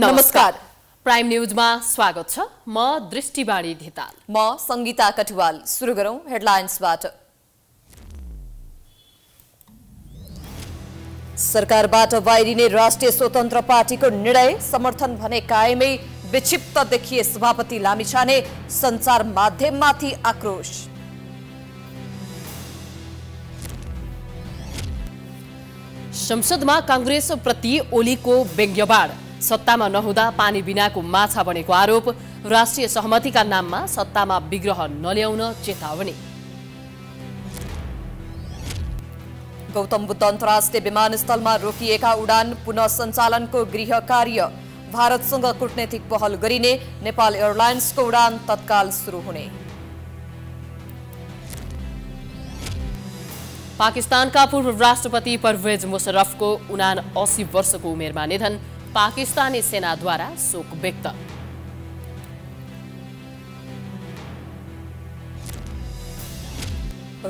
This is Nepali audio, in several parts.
नमस्कार प्राइम न्यूजमा स्वागत छ म दृष्टिबाडी धिताल म संगीता कटुवाल सुरु गरौँ हेडलाइन्सबाट सरकारबाट बाहिरिने राष्ट्रिय स्वतन्त्र पार्टीको निर्णय समर्थन भने कायमै विक्षिप्त देखिए सभापति लामिछाने सञ्चार माध्यममाथि आक्रोश संसदमा काङ्ग्रेसप्रति ओलीको व्यङ्ग्यवाड सत्तामा नहुँदा पानी बिनाको माछा बनेको आरोप राष्ट्रिय सहमतिका नाममा सत्तामा विग्रह नल्याउन चेतावनी गौतम बुद्ध अन्तर्राष्ट्रिय विमानस्थलमा रोकिएका उडान पुनः सञ्चालनको गृह कार्य भारतसँग कुटनैतिक पहल गरिने नेपाल एयरलाइन्सको उडान तत्काल सुरु हुने पाकिस्तानका पूर्व राष्ट्रपति परवेज मुशरफको उना असी वर्षको उमेरमा निधन पाकिस्तानी सेनाद्वारा शोक व्यक्त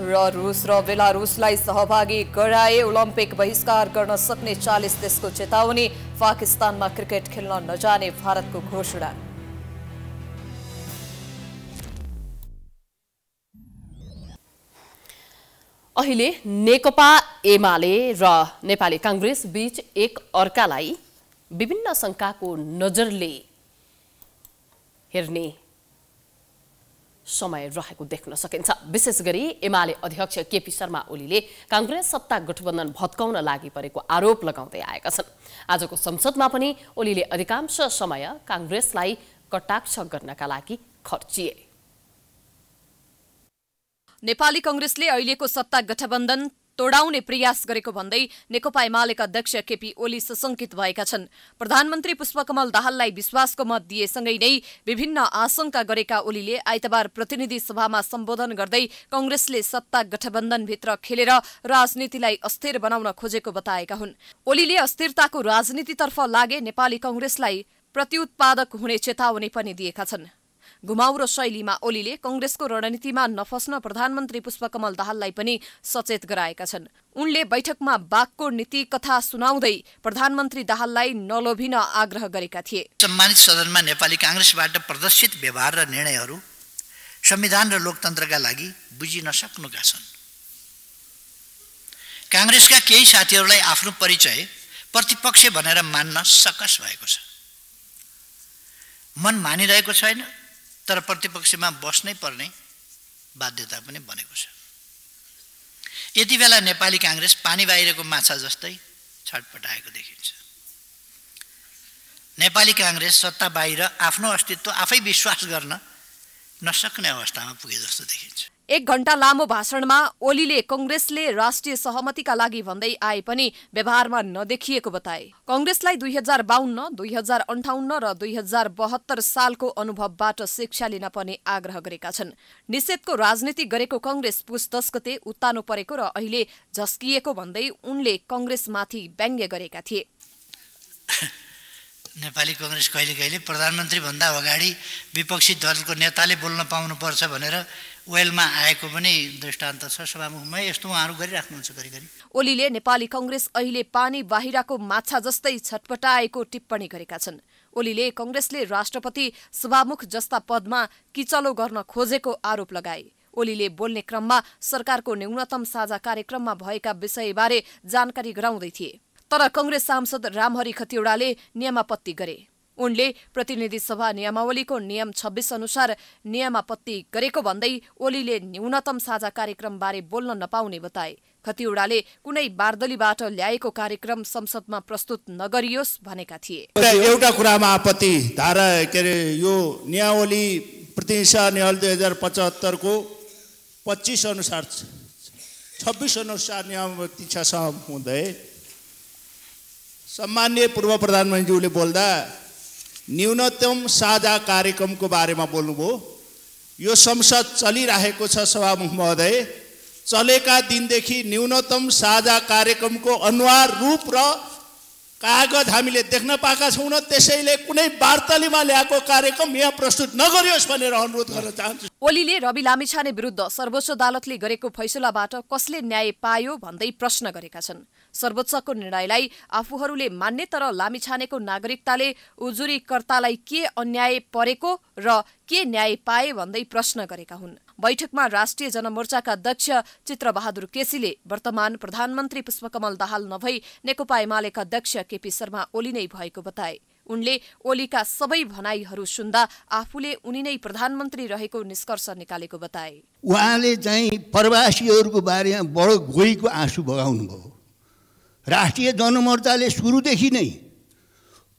र रुस र बेलारुसलाई सहभागी गराए ओलम्पिक बहिष्कार गर्न सक्ने चालिस देशको चेतावनी पाकिस्तानमा क्रिकेट खेल्न नजाने भारतको घोषणा अहिले नेकपा एमाले र नेपाली काङ्ग्रेस बीच एक अर्कालाई विभिन्न शङ्काको नजरले हेर्ने समय रहेको देख्न सकिन्छ विशेष गरी एमाले अध्यक्ष केपी शर्मा ओलीले काङ्ग्रेस सत्ता गठबन्धन भत्काउन लागि परेको आरोप लगाउँदै आएका छन् आजको संसदमा पनि ओलीले अधिकांश समय काङ्ग्रेसलाई कटाक्ष गर्नका लागि खर्चिए नेपाली कङ्ग्रेसले अहिलेको सत्ता गठबन्धन तोडाउने प्रयास गरेको भन्दै नेकपा एमालेका अध्यक्ष केपी ओली सशंकित भएका छन् प्रधानमन्त्री पुष्पकमल दाहाललाई विश्वासको मत दिएसँगै नै विभिन्न आशंका गरेका ओलीले आइतबार प्रतिनिधि सभामा सम्बोधन गर्दै कंग्रेसले सत्ता गठबन्धनभित्र खेलेर राजनीतिलाई अस्थिर बनाउन खोजेको बताएका हुन् ओलीले अस्थिरताको राजनीतितर्फ लागे नेपाली कंग्रेसलाई प्रत्युत्पादक हुने चेतावनी पनि दिएका छन् घुमाउरो शैलीमा ओलीले कंग्रेसको रणनीतिमा नफस्न प्रधानमन्त्री पुष्पकमल दाहाललाई पनि सचेत गराएका छन् उनले बैठकमा बाघको नीति कथा सुनाउँदै प्रधानमन्त्री दाहाललाई नलोभिन आग्रह गरेका थिए सम्मानित सदनमा नेपाली काङ्ग्रेसबाट प्रदर्शित व्यवहार र निर्णयहरू संविधान र लोकतन्त्रका लागि बुझिन सक्नुका छन् काङ्ग्रेसका केही साथीहरूलाई आफ्नो परिचय प्रतिपक्ष भनेर मान्न सकस भएको छ मन मानिरहेको छैन तर प्रतिपक्षमा बस्नै पर्ने बाध्यता पनि बनेको छ यति बेला नेपाली काङ्ग्रेस पानी बाहिरको माछा जस्तै छटपटाएको देखिन्छ नेपाली काङ्ग्रेस सत्ता बाहिर आफ्नो अस्तित्व आफै विश्वास गर्न नसक्ने अवस्थामा पुगे जस्तो देखिन्छ एक घण्टा लामो भाषणमा ओलीले कंग्रेसले राष्ट्रिय सहमतिका लागि भन्दै आए पनि व्यवहारमा नदेखिएको बताए कंग्रेसलाई दुई हजार बाहन्न दुई हजार अन्ठाउन्न र दुई हजार बहत्तर सालको अनुभवबाट शिक्षा लिन पर्ने आग्रह गरेका छन् निषेधको राजनीति गरेको कंग्रेस पुस दस गते उत्तानो परेको र अहिले झस्किएको भन्दै उनले कंग्रेसमाथि व्यङ्ग्य गरेका थिए नेपाली कङ्ग्रेस कहिले कहिले प्रधानमन्त्रीभन्दा अगाडि विपक्षी दलको नेताले बोल्न पाउनुपर्छ भनेर वेलमा आएको पनि दृष्टान्त छ सभामुखमा यस्तो उहाँहरू गरिराख्नुहुन्छ घरिघरि ओलीले नेपाली कङ्ग्रेस अहिले पानी बाहिरको माछा जस्तै छटपटाएको टिप्पणी गरेका छन् ओलीले कङ्ग्रेसले राष्ट्रपति सभामुख जस्ता पदमा किचलो गर्न खोजेको आरोप लगाए ओलीले बोल्ने क्रममा सरकारको न्यूनतम साझा कार्यक्रममा भएका विषयबारे जानकारी गराउँदै थिए तर कङ्ग्रेस सांसद रामहरि खतिवड़ाले नियमापत्ति गरे उनले प्रतिनिधि सभा नियमावलीको नियम छब्बिस अनुसार नियमापत्ति गरेको भन्दै ओलीले न्यूनतम साझा कार्यक्रमबारे बोल्न नपाउने बताए खतिवड़ाले कुनै बार्दलीबाट ल्याएको कार्यक्रम संसदमा प्रस्तुत नगरियोस् भनेका थिए एउटा कुरामा आपत्ति धारा के अरे यो नियावली सभा नियावली दुई हजार पचहत्तरको पच्चिस अनुसार छब्बिस अनुसार नियमतिसासम्म हुँदै सम्मान्य पूर्व प्रधानमन्त्रीज्यूले बोल्दा न्यूनतम साझा कार्यक्रमको बारेमा बोल्नुभयो यो संसद चलिरहेको छ सभामुख महोदय चलेका दिनदेखि न्यूनतम साझा कार्यक्रमको अनुहार रूप र कागज हामीले देख्न पाएका छौँ त्यसैले कुनै वार्तालीमा ल्याएको कार्यक्रम यहाँ प्रस्तुत नगरियोस् भनेर अनुरोध गर्न चाहन्छु ओलीले रवि लामिछाने विरुद्ध सर्वोच्च अदालतले गरेको फैसलाबाट कसले न्याय पायो भन्दै प्रश्न गरेका छन् सर्वोच्चको निर्णयलाई आफूहरूले मान्ने तर लामिछानेको नागरिकताले उजुरीकर्तालाई के अन्याय परेको र के न्याय पाए भन्दै प्रश्न गरेका हुन् बैठकमा राष्ट्रिय जनमोर्चाका अध्यक्ष चित्रबहादुर केसीले वर्तमान प्रधानमन्त्री पुष्पकमल दाहाल नभई नेकपा एमालेका अध्यक्ष केपी शर्मा ओली नै भएको बताए उनले ओलीका सबै भनाइहरू सुन्दा आफूले उनी नै प्रधानमन्त्री रहेको निष्कर्ष निकालेको बताए उहाँले चाहिँ प्रवासीहरूको बारेमा बडो गोहीको आँसु बगाउनुभयो राष्ट्रिय जनमोर्चाले सुरुदेखि नै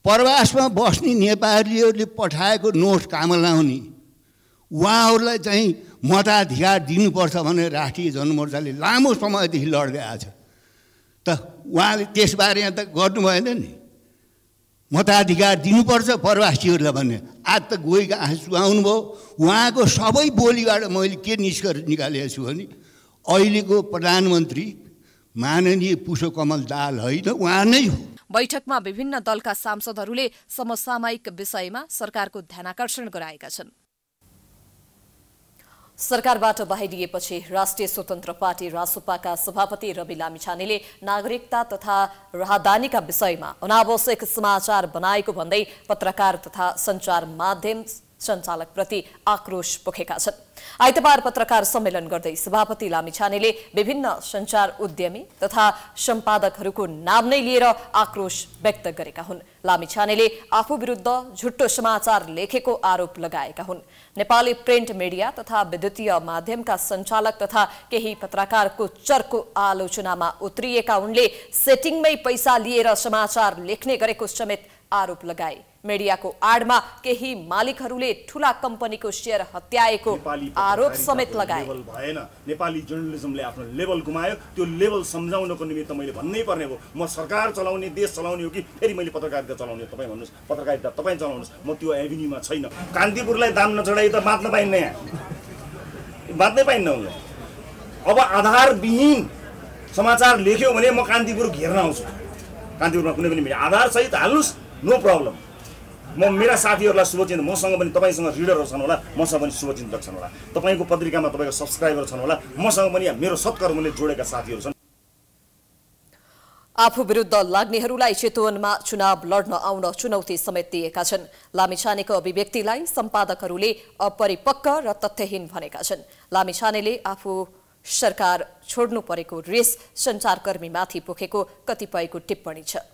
प्रवासमा बस्ने नेपालीहरूले पठाएको नोट काम लाउने उहाँहरूलाई चाहिँ मताधिकार दिनुपर्छ भनेर राष्ट्रिय जनमोर्चाले लामो समयदेखि लड्दै आएको छ त उहाँले त्यसबारे त गर्नु भएन नि मताधिकार दिनुपर्छ प्रवासीहरूलाई भन्ने आज त गोइका आँसु आउनुभयो उहाँको सबै बोलीबाट मैले के निष्कर्ष निकालेको छु भने अहिलेको प्रधानमन्त्री माननीय पुष्पकमल दाल होइन उहाँ नै हो बैठकमा विभिन्न दलका सांसदहरूले समसामयिक विषयमा सरकारको आकर्षण गराएका छन् सरकारबाट बाहिरिएपछि राष्ट्रिय स्वतन्त्र पार्टी रासोपाका सभापति रवि लामिछानेले नागरिकता तथा राहदानीका विषयमा अनावश्यक समाचार बनाएको भन्दै पत्रकार तथा सञ्चार माध्यम सञ्चालकप्रति आक्रोश पोखेका छन् आइतबार पत्रकार सम्मेलन गर्दै सभापति लामिछानेले विभिन्न सञ्चार उद्यमी तथा सम्पादकहरूको नाम नै लिएर आक्रोश व्यक्त गरेका हुन् लामिछानेले आफू विरुद्ध झुट्टो समाचार लेखेको आरोप लगाएका हुन् नेपाली प्रिन्ट मिडिया तथा विद्युतीय माध्यमका सञ्चालक तथा केही पत्रकारको चर्को आलोचनामा उत्रिएका उनले सेटिङमै पैसा लिएर समाचार लेख्ने गरेको समेत आरोप लगाए मिडियाको आडमा केही मालिकहरूले ठूला कम्पनीको सेयर हत्याएको आरोप समेत लगाए भएन नेपाली जर्नलिजमले आफ्नो लेभल गुमायो त्यो लेभल सम्झाउनको निमित्त मैले भन्नै पर्ने हो म सरकार चलाउने देश चलाउने हो कि फेरि मैले पत्रकारिता चलाउने हो तपाईँ भन्नुहोस् पत्रकारिता तपाईँ चलाउनुहोस् म त्यो एभिन्यूमा छैन कान्तिपुरलाई दाम नचढाइ त बाँच्न पाइन्न यहाँ बाँच्नै पाइन्न अब अब आधारविहीन समाचार लेख्यो भने म कान्तिपुर घेर्न आउँछु कान्तिपुरमा कुनै पनि सहित हाल्नुहोस् नो प्रब्लम म मेरा साथीहरूलाई शुभचिन्त मसँग पनि तपाईँसँग रिडरहरू छन् होला मसँग पनि शुभचिन्तक छन् होला तपाईँको पत्रिकामा तपाईँको सब्सक्राइबर छन् होला मसँग पनि मेरो सत्कर्मले जोडेका साथीहरू छन् आफू विरुद्ध लाग्नेहरूलाई चितवनमा चुनाव लड्न आउन चुनौती समेत दिएका छन् लामिछानेको अभिव्यक्तिलाई सम्पादकहरूले अपरिपक्व र तथ्यहीन भनेका छन् लामिछानेले आफू सरकार छोड्नु परेको रेस सञ्चारकर्मीमाथि पोखेको कतिपयको टिप्पणी छ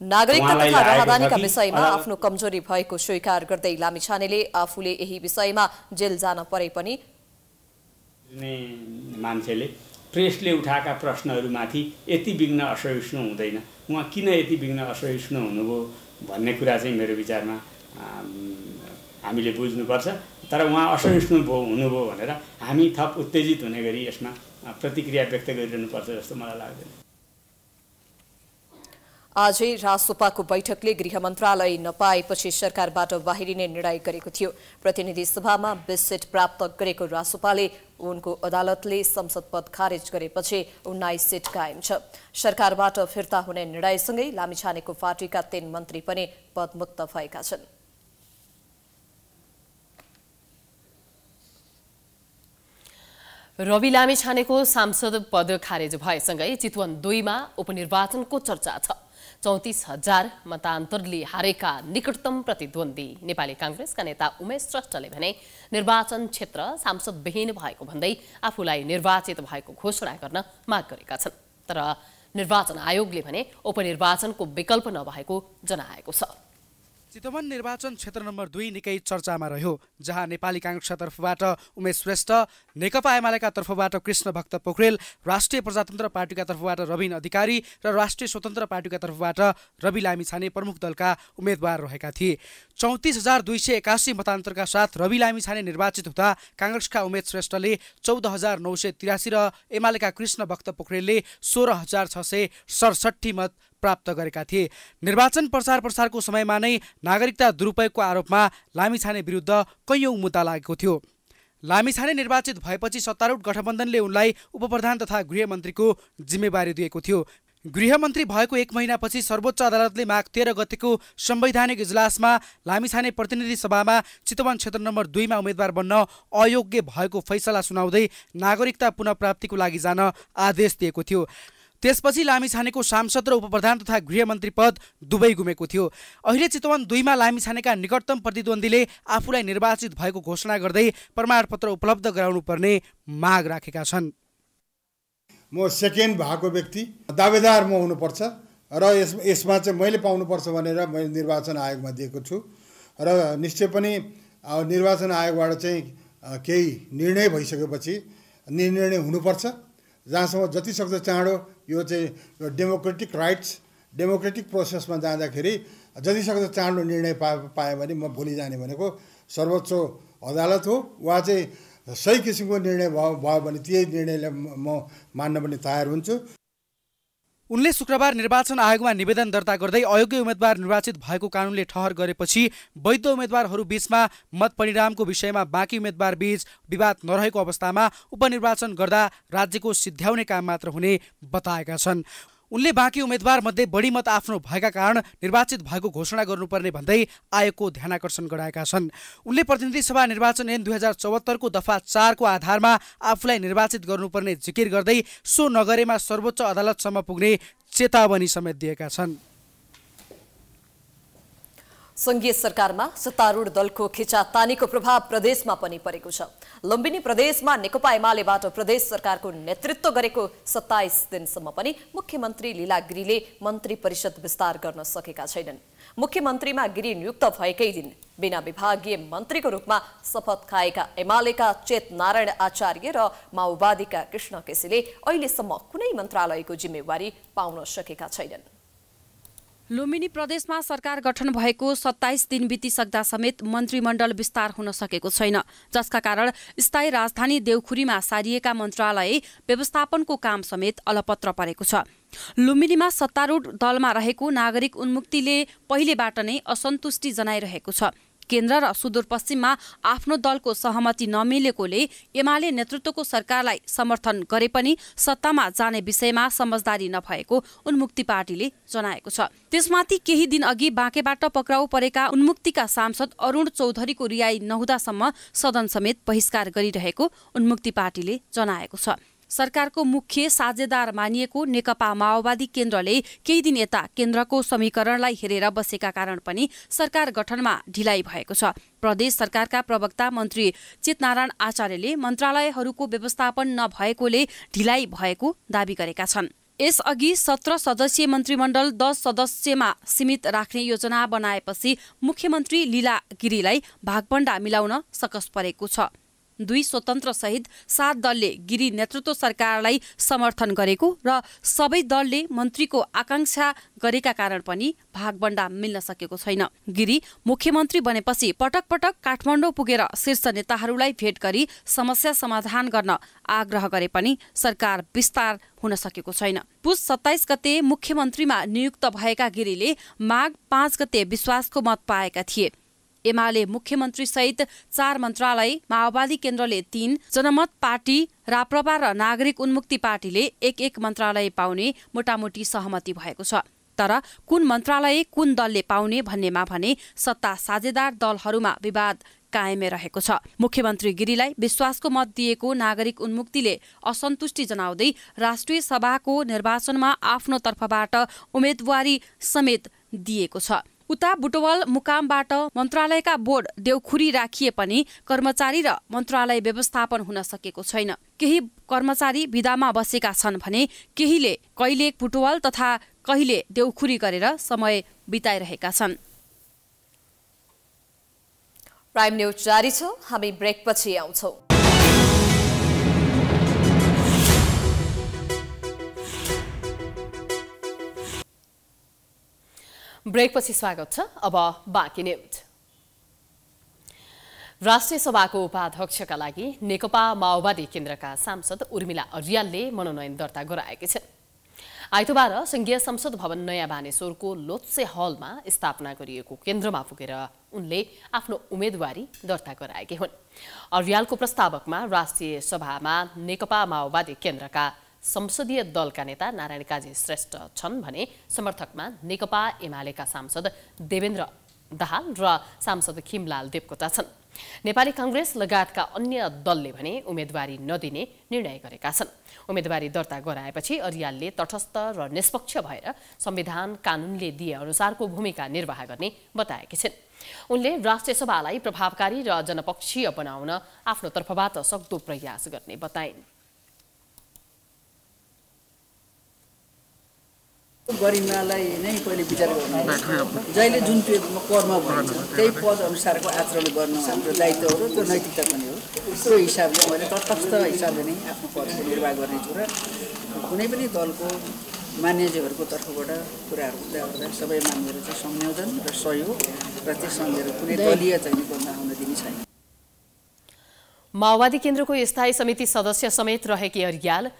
नागरिकता तथा राहदानीका विषयमा आफ्नो कमजोरी भएको स्वीकार गर्दै लामिछानेले आफूले यही विषयमा जेल जान परे पनि मान्छेले प्रेसले उठाएका प्रश्नहरूमाथि यति विघ्न असहिष्णु हुँदैन उहाँ किन यति विघ्न असहिष्णु हुनुभयो भन्ने कुरा चाहिँ मेरो विचारमा हामीले बुझ्नुपर्छ तर उहाँ असहिष्णु भयो हुनुभयो भनेर हामी थप उत्तेजित हुने गरी यसमा प्रतिक्रिया व्यक्त गरिरहनुपर्छ जस्तो मलाई लाग्दैन आजै रासोपाको बैठकले गृह मन्त्रालय नपाएपछि सरकारबाट बाहिरिने निर्णय गरेको थियो प्रतिनिधि सभामा सीट प्राप्त गरेको रासोपाले उनको अदालतले संसद पद खारेज गरेपछि उन्नाइस सिट कायम छ सरकारबाट फिर्ता हुने निर्णयसँगै लामिछानेको पार्टीका तीन मन्त्री पनि पदमुक्त भएका छन् रवि लामिछानेको सांसद पद खारेज भएसँगै चितवन दुईमा उपनिर्वाचनको चर्चा छ चौतिस हजार मतान्तरले हारेका निकटतम प्रतिद्वन्दी नेपाली काङ्ग्रेसका नेता उमेश श्रेष्ठले भने निर्वाचन क्षेत्र सांसदविहीन भएको भन्दै आफूलाई निर्वाचित भएको घोषणा गर्न माग गरेका छन् तर निर्वाचन आयोगले भने उपनिर्वाचनको विकल्प नभएको जनाएको छ चितवन निर्वाचन क्षेत्र नम्बर दुई निकै चर्चामा रह्यो जहाँ नेपाली काङ्ग्रेसका तर्फबाट उमेश श्रेष्ठ नेकपा एमालेका तर्फबाट कृष्ण भक्त पोखरेल राष्ट्रिय प्रजातन्त्र पार्टीका तर्फबाट रविन अधिकारी र राष्ट्रिय स्वतन्त्र पार्टीका तर्फबाट रवि लामिछाने प्रमुख दलका उम्मेद्वार रहेका थिए चौतिस हजार दुई सय एकासी मतान्तरका साथ रवि लामिछाने निर्वाचित हुँदा काङ्ग्रेसका उमेश श्रेष्ठले चौध हजार नौ सय तिरासी र एमालेका कृष्ण भक्त पोखरेलले सोह्र हजार छ सय सडसठी मत प्राप्त गरेका थिए निर्वाचन प्रचार प्रसारको समयमा नै नागरिकता दुरुपयोगको आरोपमा लामिछाने विरुद्ध कैयौँ मुद्दा लागेको थियो लामिछाने निर्वाचित भएपछि सत्तारूढ गठबन्धनले उनलाई उपप्रधान तथा गृहमन्त्रीको जिम्मेवारी दिएको थियो गृहमन्त्री भएको एक महिनापछि सर्वोच्च अदालतले माघ तेह्र गतिको संवैधानिक इजलासमा लामिछाने प्रतिनिधि सभामा चितवन क्षेत्र नम्बर दुईमा उम्मेद्वार बन्न अयोग्य भएको फैसला सुनाउँदै नागरिकता पुनप्राप्तिको लागि जान आदेश दिएको थियो त्यसपछि लामिछानेको सांसद र उपप्रधान तथा गृहमन्त्री पद दुवै गुमेको थियो अहिले चितवन दुईमा लामिछानेका निकटतम प्रतिद्वन्दीले आफूलाई निर्वाचित भएको घोषणा गर्दै प्रमाणपत्र उपलब्ध गराउनुपर्ने माग राखेका छन् म सेकेन्ड भएको व्यक्ति दावेदार म हुनुपर्छ र यस यसमा चाहिँ मैले पाउनुपर्छ भनेर मैले निर्वाचन आयोगमा दिएको छु र निश्चय पनि निर्वाचन आयोगबाट चाहिँ केही निर्णय भइसकेपछि निर्णय हुनुपर्छ जहाँसम्म जतिसक्दो चाँडो यो चाहिँ डेमोक्रेटिक राइट्स डेमोक्रेटिक प्रोसेसमा जाँदाखेरि जतिसक्दो चाँडो निर्णय पा पायो भने म भोलि जाने भनेको सर्वोच्च अदालत हो वा चाहिँ सही किसिमको निर्णय भयो भयो भने त्यही निर्णयलाई म मान्न पनि तयार हुन्छु उनले शुक्रबार निर्वाचन आयोगमा निवेदन दर्ता गर्दै अयोग्य उम्मेद्वार निर्वाचित भएको कानूनले ठहर गरेपछि वैध उम्मेद्वारहरू बीचमा मतपरिणामको विषयमा बाँकी उम्मेद्वार बीच विवाद नरहेको अवस्थामा उपनिर्वाचन गर्दा राज्यको सिद्ध्याउने काम मात्र हुने बताएका छन् उनले बाँकी उम्मेद्वारमध्ये बढी मत आफ्नो भएका कारण निर्वाचित भएको घोषणा गर्नुपर्ने भन्दै आयोगको ध्यानकर्षण गराएका छन् उनले प्रतिनिधि सभा निर्वाचन ऐन दुई हजार चौहत्तरको दफा चारको आधारमा आफूलाई निर्वाचित गर्नुपर्ने जिकिर गर्दै सो नगरेमा सर्वोच्च अदालतसम्म पुग्ने चेतावनी समेत दिएका छन् सङ्घीय सरकारमा सत्तारूढ दलको खिचातानीको प्रभाव प्रदेशमा पनि परेको छ लुम्बिनी प्रदेशमा नेकपा एमालेबाट प्रदेश सरकारको नेतृत्व गरेको सत्ताइस दिनसम्म पनि मुख्यमन्त्री लीला गिरीले मन्त्री परिषद विस्तार गर्न सकेका छैनन् मुख्यमन्त्रीमा गिरी नियुक्त भएकै दिन बिना विभागीय मन्त्रीको रूपमा शपथ खाएका एमालेका चेत नारायण आचार्य र माओवादीका कृष्ण केसीले अहिलेसम्म कुनै मन्त्रालयको जिम्मेवारी पाउन सकेका छैनन् लुम्बिनी प्रदेशमा सरकार गठन भएको सत्ताइस दिन बितिसक्दा समेत मन्त्रीमण्डल विस्तार हुन सकेको छैन जसका कारण स्थायी राजधानी देवखुरीमा सारिएका मन्त्रालय व्यवस्थापनको काम समेत अलपत्र परेको छ लुम्बिनीमा सत्तारूढ दलमा रहेको नागरिक उन्मुक्तिले पहिलेबाट नै असन्तुष्टि जनाइरहेको छ केन्द्र र सुदूरपश्चिममा आफ्नो दलको सहमति नमिलेकोले एमाले नेतृत्वको सरकारलाई समर्थन गरे पनि सत्तामा जाने विषयमा समझदारी नभएको उन्मुक्ति पार्टीले जनाएको छ त्यसमाथि केही दिन अघि बाँकेबाट पक्राउ परेका उन्मुक्तिका सांसद अरूण चौधरीको रिहाई नहुँदासम्म सदन समेत बहिष्कार गरिरहेको उन्मुक्ति पार्टीले जनाएको छ सरकारको मुख्य साझेदार मानिएको नेकपा माओवादी केन्द्रले केही दिन यता केन्द्रको समीकरणलाई हेरेर बसेका कारण पनि सरकार गठनमा ढिलाइ भएको छ प्रदेश सरकारका प्रवक्ता मन्त्री चेतनारायण आचार्यले मन्त्रालयहरूको व्यवस्थापन नभएकोले ढिलाइ भएको दावी गरेका छन् यसअघि सत्र सदस्यीय मन्त्रीमण्डल दस सदस्यमा सीमित राख्ने योजना बनाएपछि मुख्यमन्त्री लीला गिरीलाई भागभण्डा मिलाउन सकस परेको छ दुई स्वतन्त्र सहित सात दलले गिरी नेतृत्व सरकारलाई समर्थन गरेको र सबै दलले मन्त्रीको आकांक्षा गरेका कारण पनि भागबण्डा मिल्न सकेको छैन गिरी मुख्यमन्त्री बनेपछि पटक पटक काठमाडौँ पुगेर शीर्ष नेताहरूलाई भेट गरी समस्या समाधान गर्न आग्रह गरे पनि सरकार विस्तार हुन सकेको छैन पुस सत्ताइस गते मुख्यमन्त्रीमा नियुक्त भएका गिरीले माघ पाँच गते विश्वासको मत पाएका थिए एमाले मुख्यमन्त्री सहित चार मन्त्रालय माओवादी केन्द्रले तीन जनमत पार्टी राप्रपा र नागरिक उन्मुक्ति पार्टीले एक एक मन्त्रालय पाउने मोटामोटी सहमति भएको छ तर कुन मन्त्रालय कुन दलले पाउने भन्नेमा भने सत्ता साझेदार दलहरूमा विवाद कायमै रहेको छ मुख्यमन्त्री गिरीलाई विश्वासको मत दिएको नागरिक उन्मुक्तिले असन्तुष्टि जनाउँदै राष्ट्रिय सभाको निर्वाचनमा आफ्नो तर्फबाट उम्मेदवारी समेत दिएको छ उता बुटवल मुकामबाट मन्त्रालयका बोर्ड देउखुरी राखिए पनि कर्मचारी र मन्त्रालय व्यवस्थापन हुन सकेको छैन केही कर्मचारी विदामा बसेका छन् भने केहीले कहिले बुटवल तथा कहिले देउखुरी गरेर समय बिताइरहेका छन् प्राइम न्युज जारी छ हामी ब्रेकपछि आउँछौँ ब्रेकपछि स्वागत छ अब बाँकी न्युज राष्ट्रिय सभाको उपाध्यक्षका लागि नेकपा माओवादी केन्द्रका सांसद उर्मिला अर्यालले मनोनयन दर्ता गराएकी छन् आइतबार संघीय संसद भवन नयाँ बानेश्वरको लोत्से हलमा स्थापना गरिएको केन्द्रमा पुगेर उनले आफ्नो उम्मेदवारी दर्ता गराएकी हुन् अर्यालको प्रस्तावकमा राष्ट्रिय सभामा नेकपा माओवादी केन्द्रका संसदीय दलका नेता नारायण काजी श्रेष्ठ छन् भने समर्थकमा नेकपा एमालेका सांसद देवेन्द्र दाहाल र सांसद खिमलाल देवकोटा छन् नेपाली काङ्ग्रेस लगायतका अन्य दलले भने उम्मेदवारी नदिने निर्णय गरेका छन् उम्मेदवारी दर्ता गराएपछि अरियालले तटस्थ र निष्पक्ष भएर संविधान कानूनले दिए अनुसारको भूमिका निर्वाह गर्ने बताएकी छिन् उनले राष्ट्रिय सभालाई प्रभावकारी र जनपक्षीय बनाउन आफ्नो तर्फबाट सक्दो प्रयास गर्ने बताइन् गरिमालाई नै पहिले विचार गर्नु जहिले जुन त्यो कर्म भन्छ त्यही पद अनुसारको आचरण गर्नु हाम्रो दायित्व हो त्यो नैतिकता पनि हो त्यो हिसाबले मैले तटस्थ हिसाबले नै आफ्नो पदको निर्वाह गर्नेछु र कुनै पनि दलको मान्यजीहरूको तर्फबाट कुराहरू हुँदा हुँदा सबै मान्यहरू चाहिँ संयोजन र सहयोग र त्यस सँगै कुनै दलीय चाहिँ निबन्ध आउन दिने छैन माओवादी केन्द्रको स्थायी समिति सदस्य समेत रहेकी अर्याल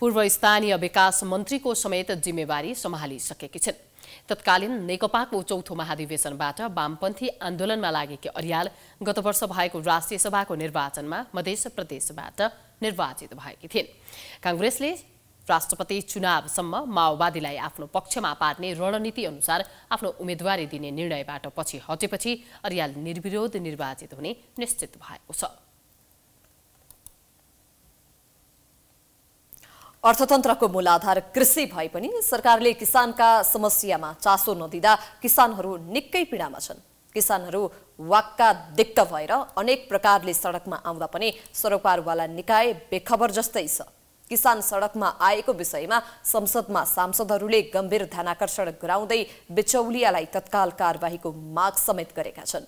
पूर्व स्थानीय विकास मन्त्रीको समेत जिम्मेवारी सम्हालिसकेकी छिन् तत्कालीन नेकपाको चौथो महाधिवेशनबाट वामपन्थी आन्दोलनमा लागेकी अर्याल गत वर्ष भएको राष्ट्रिय सभाको निर्वाचनमा मधेस प्रदेशबाट निर्वाचित भएकी थिइन् काङ्ग्रेसले राष्ट्रपति चुनावसम्म माओवादीलाई आफ्नो पक्षमा पार्ने रणनीति अनुसार आफ्नो उम्मेद्वारी दिने निर्णयबाट पछि हटेपछि अर्याल निर्विरोध निर्वाचित हुने निश्चित भएको छ अर्थतन्त्रको मूलाधार कृषि भए पनि सरकारले किसानका समस्यामा चासो नदिँदा किसानहरू निकै पीडामा छन् किसानहरू वाक्का दिक्क भएर अनेक प्रकारले सडकमा आउँदा पनि सरोकारवाला निकाय बेखबर जस्तै छ किसान सडकमा आएको विषयमा संसदमा सांसदहरूले गम्भीर ध्यानाकर्षण गराउँदै बिचौलियालाई तत्काल कारवाहीको माग समेत गरेका छन्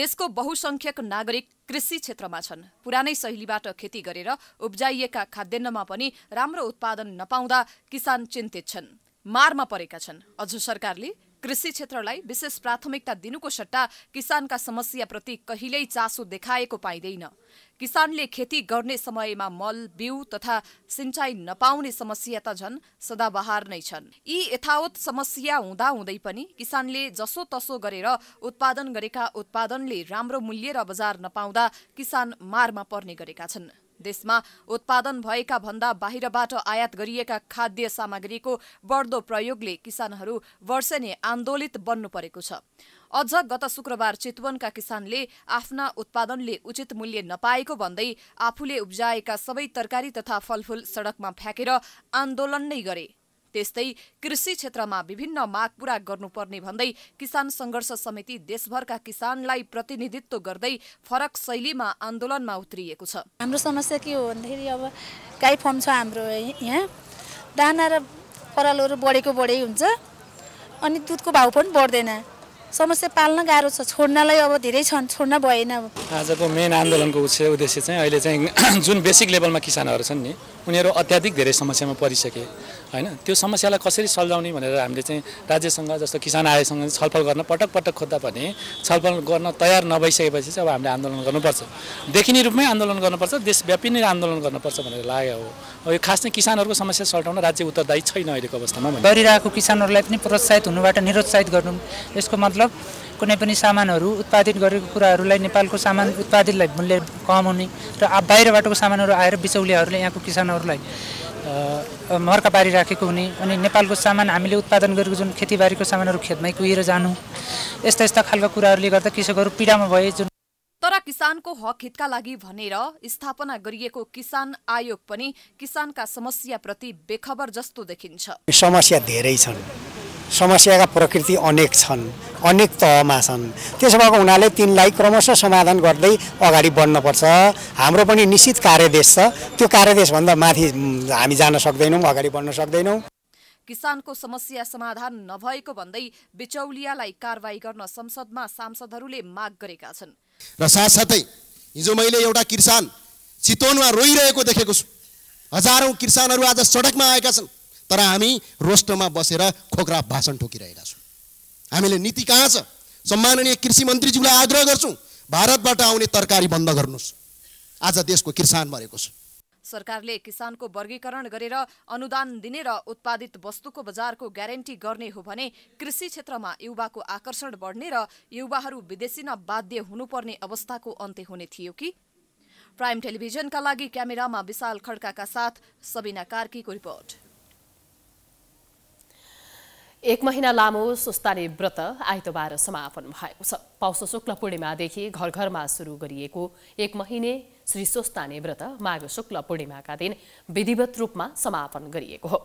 देशको बहुसङ्ख्यक नागरिक कृषि क्षेत्रमा छन् पुरानै शैलीबाट खेती गरेर उब्जाइएका खाद्यान्नमा पनि राम्रो उत्पादन नपाउँदा किसान चिन्तित छन् मारमा परेका छन् अझ सरकारले कृषि क्षेत्रलाई विशेष प्राथमिकता दिनुको सट्टा किसानका समस्याप्रति कहिल्यै चासो देखाएको पाइँदैन किसानले खेती गर्ने समयमा मल बिउ तथा सिंचाई नपाउने समस्या त झन् सदाबहार नै छन् यी यथावत समस्या हुँदाहुँदै पनि किसानले जसोतसो गरेर उत्पादन गरेका उत्पादनले राम्रो मूल्य र बजार नपाउँदा किसान मारमा पर्ने गरेका छन् देशमा उत्पादन भएका भन्दा बाहिरबाट आयात गरिएका खाद्य सामग्रीको बढ्दो प्रयोगले किसानहरू वर्षेनी आन्दोलित बन्नु परेको छ अझ गत शुक्रबार चितवनका किसानले आफ्ना उत्पादनले उचित मूल्य नपाएको भन्दै आफूले उब्जाएका सबै तरकारी तथा फलफूल सडकमा फ्याँकेर आन्दोलन नै गरे त्यस्तै कृषि क्षेत्रमा विभिन्न माग पूरा गर्नुपर्ने भन्दै किसान सङ्घर्ष समिति देशभरका किसानलाई प्रतिनिधित्व गर्दै फरक शैलीमा आन्दोलनमा उत्रिएको छ हाम्रो समस्या के हो भन्दाखेरि अब गाई फर्म छ हाम्रो यहाँ दाना र परालहरू बढेको बढै हुन्छ अनि दुधको भाउ पनि बढ्दैन समस्या पाल्न गाह्रो छ छोड्नलाई अब धेरै छन् छोड्न भएन आजको मेन आन्दोलनको उद्देश्य उद्देश्य चाहिँ अहिले चाहिँ जुन बेसिक लेभलमा किसानहरू छन् नि उनीहरू अत्याधिक धेरै समस्यामा परिसके होइन त्यो समस्यालाई कसरी सल्झाउने भनेर हामीले चाहिँ राज्यसँग जस्तो किसान आयोगसँग छलफल गर्न पटक पटक खोज्दा पनि छलफल गर्न तयार नभइसकेपछि चाहिँ अब हामीले आन्दोलन गर्नुपर्छ देखिने रूपमै आन्दोलन गर्नुपर्छ देशव्यापी नै आन्दोलन गर्नुपर्छ भनेर लागेको हो यो खास चाहिँ किसानहरूको समस्या सल्टाउन राज्य उत्तरदायी छैन अहिलेको अवस्थामा गरिरहेको किसानहरूलाई पनि प्रोत्साहित हुनुबाट निरुत्साहित गर्नु यसको मतलब कुनै पनि सामानहरू उत्पादित गरेको कुराहरूलाई नेपालको सामान उत्पादितलाई मूल्य कम हुने र बाहिरबाटको सामानहरू आएर बिचौलियाहरूले यहाँको किसानहरूलाई मर्काबारी राखेको हुने अनि नेपालको सामान हामीले उत्पादन गरेको जुन खेतीबारीको सामानहरू खेतमै कुहिएर जानु यस्ता यस्ता खालका कुराहरूले गर्दा कृषकहरू पीडामा भए जुन तर किसानको हक हितका लागि भनेर स्थापना गरिएको किसान आयोग पनि किसानका समस्याप्रति बेखबर जस्तो देखिन्छ समस्या धेरै छन् समस्याका प्रकृति अनेक छन् अनेक तहमा छन् त्यसो भएको हुनाले तिनलाई क्रमशः समाधान गर्दै अगाडि बढ्नुपर्छ हाम्रो पनि निश्चित कार्यदेश छ त्यो कार्यदेशभन्दा माथि हामी जान सक्दैनौँ अगाडि बढ्न सक्दैनौँ किसानको समस्या समाधान नभएको भन्दै बिचौलियालाई कारवाही गर्न संसदमा सांसदहरूले माग गरेका छन् र साथसाथै हिजो मैले एउटा किसान चितवनमा रोइरहेको देखेको छु हजारौँ किसानहरू आज सडकमा आएका छन् तर हामी रोस्टमा बसेर खोक्रा भाषण ठोकिरहेका छौँ हामीले नीति कहाँ छ सम्माननीय कृषि मन्त्रीज्यूलाई आग्रह गर्छौँ भारतबाट आउने तरकारी बन्द गर्नुहोस् आज देशको किसान मरेको छ सरकारले किसानको वर्गीकरण गरेर अनुदान दिने र उत्पादित वस्तुको बजारको ग्यारेन्टी गर्ने हो भने कृषि क्षेत्रमा युवाको आकर्षण बढ्ने र युवाहरू विदेशी न बाध्य हुनुपर्ने अवस्थाको अन्त्य हुने थियो कि प्राइम टेलिभिजनका लागि क्यामेरामा विशाल खड्काका साथ सबिना कार्कीको रिपोर्ट एक महिना लामो सोस्ताने व्रत आइतबार समापन भएको छ पौष शुक्ल पूर्णिमादेखि घर घरमा सुरु गरिएको एक महिने श्री सोस्ताने व्रत माघ शुक्ल पूर्णिमाका दिन विधिवत रूपमा समापन गरिएको हो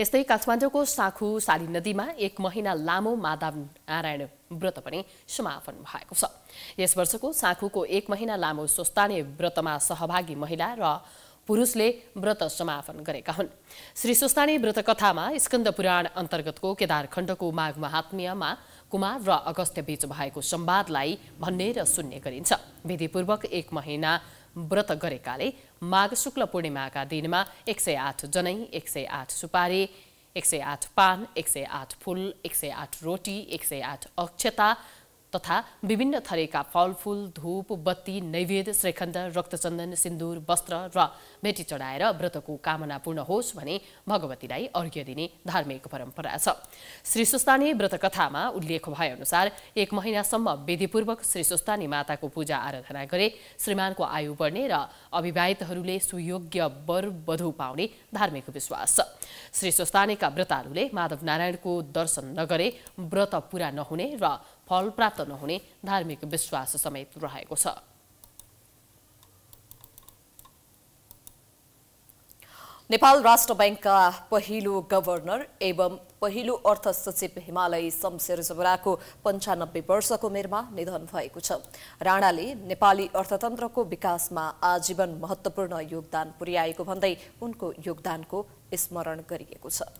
यस्तै काठमाडौँको साखु साली नदीमा एक महिना लामो माधव नारायण व्रत पनि समापन भएको छ यस वर्षको साखुको एक महिना लामो सोस्ताने व्रतमा सहभागी महिला र पुरुषले व्रत समापन गरेका हुन् श्री सुस्तानी कथामा स्कन्द पुराण अन्तर्गतको केदारखण्डको माघ महात्म्यमा कुमार र अगस्त्यबीच भएको संवादलाई भन्ने र सुन्ने गरिन्छ विधिपूर्वक एक महिना व्रत गरेकाले माघ शुक्ल पूर्णिमाका दिनमा एक सय आठ जनै एक सय आठ सुपारी एक सय आठ पान एक सय आठ फुल एक सय आठ रोटी एक सय आठ अक्षता तथा विभिन्न थरीका फलफूल धूप बत्ती नैवेद श्रेखण्ड रक्तचन्दन सिन्दूर वस्त्र र भेटी चढाएर व्रतको कामना पूर्ण होस् भने भगवतीलाई अर्घ्य दिने धार्मिक परम्परा छ श्री सुस्तानी व्रत कथामा उल्लेख भए अनुसार एक महिनासम्म विधिपूर्वक श्री सुस्तानी माताको पूजा आराधना गरे श्रीमानको आयु बढ्ने र अविवाहितहरूले सुयोग्य वर वधु पाउने धार्मिक विश्वास छ श्री सुस्तानीका व्रताहरूले माधव नारायणको दर्शन नगरे व्रत पूरा नहुने र फल प्राप्त नहुने धार्मिक विश्वास समेत रहेको छ नेपाल राष्ट्र ब्याङ्कका पहिलो गभर्नर एवं पहिलो अर्थ सचिव हिमालय शमशेर जबराको पन्चानब्बे वर्षको उमेरमा निधन भएको छ राणाले नेपाली अर्थतन्त्रको विकासमा आजीवन महत्त्वपूर्ण योगदान पुर्याएको भन्दै उनको योगदानको स्मरण गरिएको छ